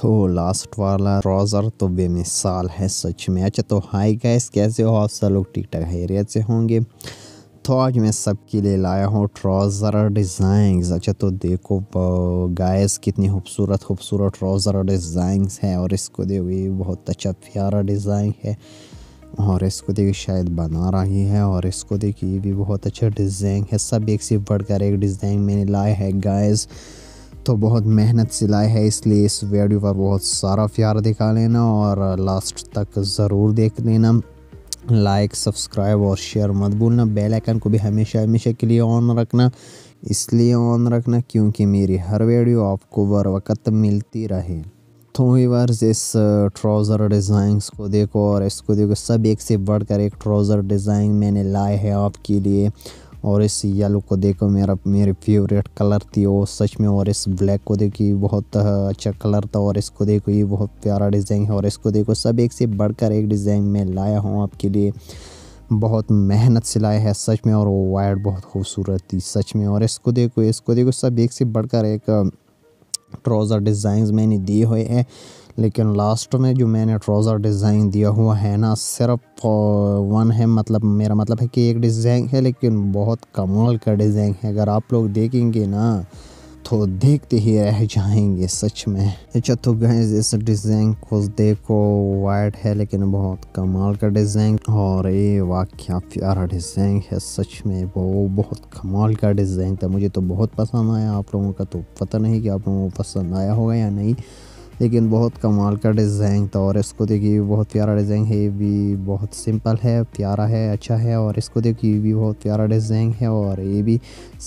तो लास्ट वाला ट्राउज़र तो बेमिसाल है सच में अच्छा तो हाय गैस कैसे हो आप सब लोग ठीक ठाक हैरियत से होंगे तो आज मैं सबके लिए लाया हूँ ट्राउज़र डिज़ाइंस अच्छा तो देखो गाइस कितनी खूबसूरत खूबसूरत ट्राउज़र डिज़ाइंस हैं और इसको देखो ये बहुत अच्छा प्यारा डिज़ाइन है और इसको देखिए शायद बना रही है और इसको देखिए ये भी बहुत अच्छा डिज़ाइन है सब एक से बढ़कर एक डिज़ाइन मैंने लाया है गाइस तो बहुत मेहनत से लाए है इसलिए इस वीडियो पर बहुत सारा प्यार दिखा लेना और लास्ट तक ज़रूर देख लेना लाइक सब्सक्राइब और शेयर मत भूलना बेल आइकन को भी हमेशा हमेशा के लिए ऑन रखना इसलिए ऑन रखना क्योंकि मेरी हर वीडियो आपको बर वक्त मिलती रहे तो वीवर्स इस ट्राउज़र uh, डिज़ाइंस को देखो और इसको देखो सब एक से बढ़कर एक ट्राउज़र डिज़ाइन मैंने लाए हैं आपके लिए और इस येलो को देखो मेरा मेरे फेवरेट कलर थी और सच में और इस ब्लैक को देखिए बहुत अच्छा कलर था और इसको देखो ये बहुत प्यारा डिज़ाइन है और इसको देखो सब एक से बढ़कर एक डिज़ाइन में लाया हूँ आपके लिए बहुत मेहनत से लाया है सच में और वो वायर बहुत खूबसूरत थी सच में और इसको देखो इसको देखो सब एक से बढ़कर एक ट्राउज़र डिज़ाइन मैंने दिए हुए हैं लेकिन लास्ट में जो मैंने ट्राउज़र डिज़ाइन दिया हुआ है ना सिर्फ वन uh, है मतलब मेरा मतलब है कि एक डिज़ाइन है लेकिन बहुत कमाल का डिज़ाइन है अगर आप लोग देखेंगे ना तो देखते ही रह जाएंगे सच में अच्छा तो गैस इस डिज़ाइन को देखो वाइट है लेकिन बहुत कमाल का डिज़ाइन और ये वाक्य प्यारा डिज़ाइन है सच में वो बहुत कमाल का डिज़ाइन था मुझे तो बहुत पसंद आया आप लोगों का तो पता नहीं कि आप लोगों को पसंद आया होगा या नहीं लेकिन बहुत कमाल का डिज़ाइन था और इसको देखिए बहुत प्यारा डिज़ाइन है ये भी बहुत सिंपल है प्यारा है अच्छा है और इसको देखिए ये भी बहुत प्यारा डिज़ाइन है और ये भी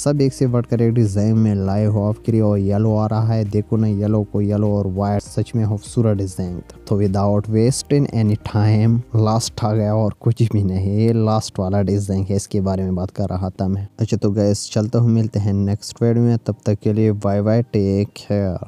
सब एक से बढ़कर एक डिज़ाइन में लाए हो ऑफ लिए और येलो आ रहा है देखो ना येलो को येलो और वाइट सच में खूबसूरत डिज़ाइन था तो without waste in any time last आ गया और कुछ भी नहीं ये लास्ट वाला डिज़ाइन है इसके बारे में बात कर रहा था मैं अच्छा तो गैस चलते हूँ मिलते हैं नेक्स्ट वीडियो में तब तक के लिए बाय बाय टेक केयर